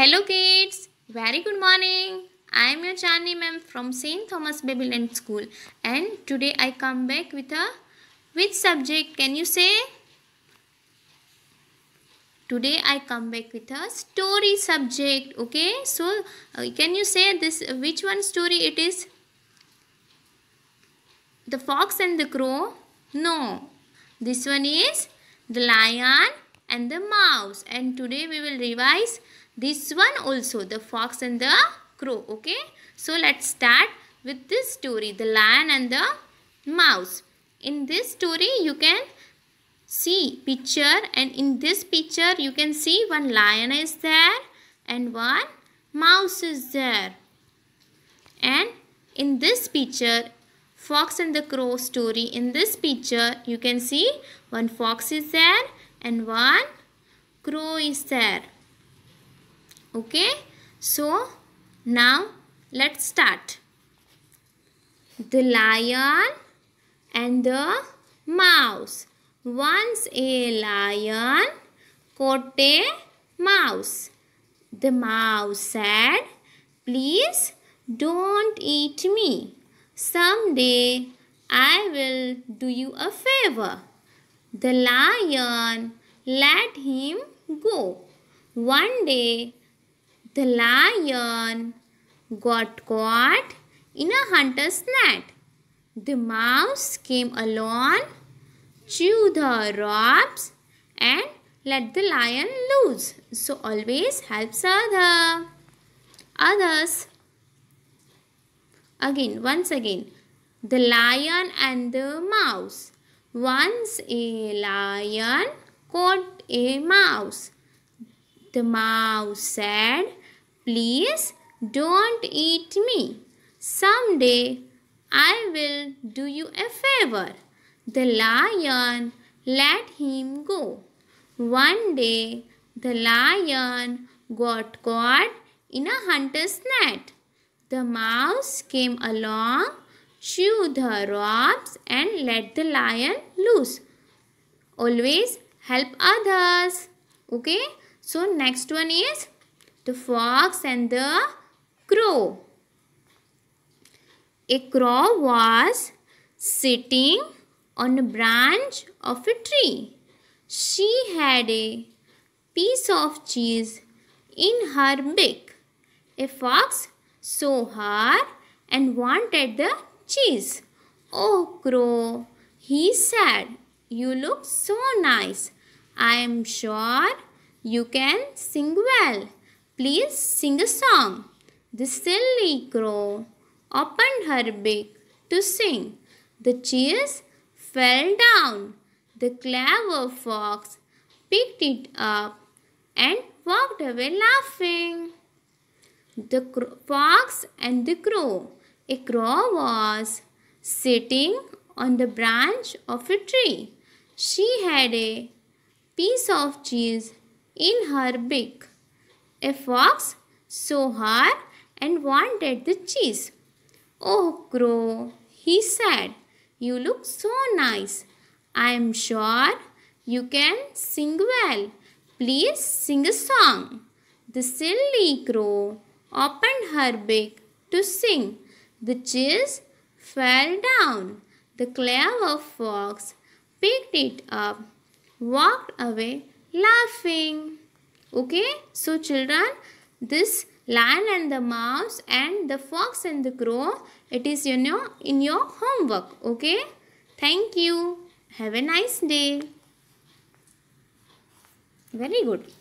Hello kids, very good morning. I am your Chani ma'am from St. Thomas Babylon School and today I come back with a which subject can you say? Today I come back with a story subject okay so uh, can you say this which one story it is? The fox and the crow? No. This one is the lion and the mouse. And today we will revise this one also, the fox and the crow. Okay. So let's start with this story, the lion and the mouse. In this story, you can see picture and in this picture you can see one lion is there and one mouse is there and in this picture fox and the crow story in this picture you can see one fox is there and one crow is there. Okay. So, now let's start. The lion and the mouse. Once a lion caught a mouse. The mouse said, Please don't eat me. Someday I will do you a favor. The lion let him go. One day, the lion got caught in a hunter's net. The mouse came along, chewed the ropes, and let the lion loose. So always helps other others. Again, once again, the lion and the mouse. Once a lion caught a mouse. The mouse said, Please don't eat me. Someday I will do you a favor. The lion let him go. One day the lion got caught in a hunter's net. The mouse came along Chew the ropes and let the lion loose. Always help others. Okay. So next one is the fox and the crow. A crow was sitting on a branch of a tree. She had a piece of cheese in her beak. A fox saw her and wanted the cheese. Oh, crow, he said, you look so nice. I am sure you can sing well. Please sing a song. The silly crow opened her beak to sing. The cheese fell down. The clever fox picked it up and walked away laughing. The fox and the crow a crow was sitting on the branch of a tree. She had a piece of cheese in her beak. A fox saw her and wanted the cheese. Oh, crow, he said, you look so nice. I am sure you can sing well. Please sing a song. The silly crow opened her beak to sing. The cheese fell down. The clever fox picked it up, walked away laughing. Okay, so children, this lion and the mouse and the fox and the crow, it is you know in your homework. Okay, thank you. Have a nice day. Very good.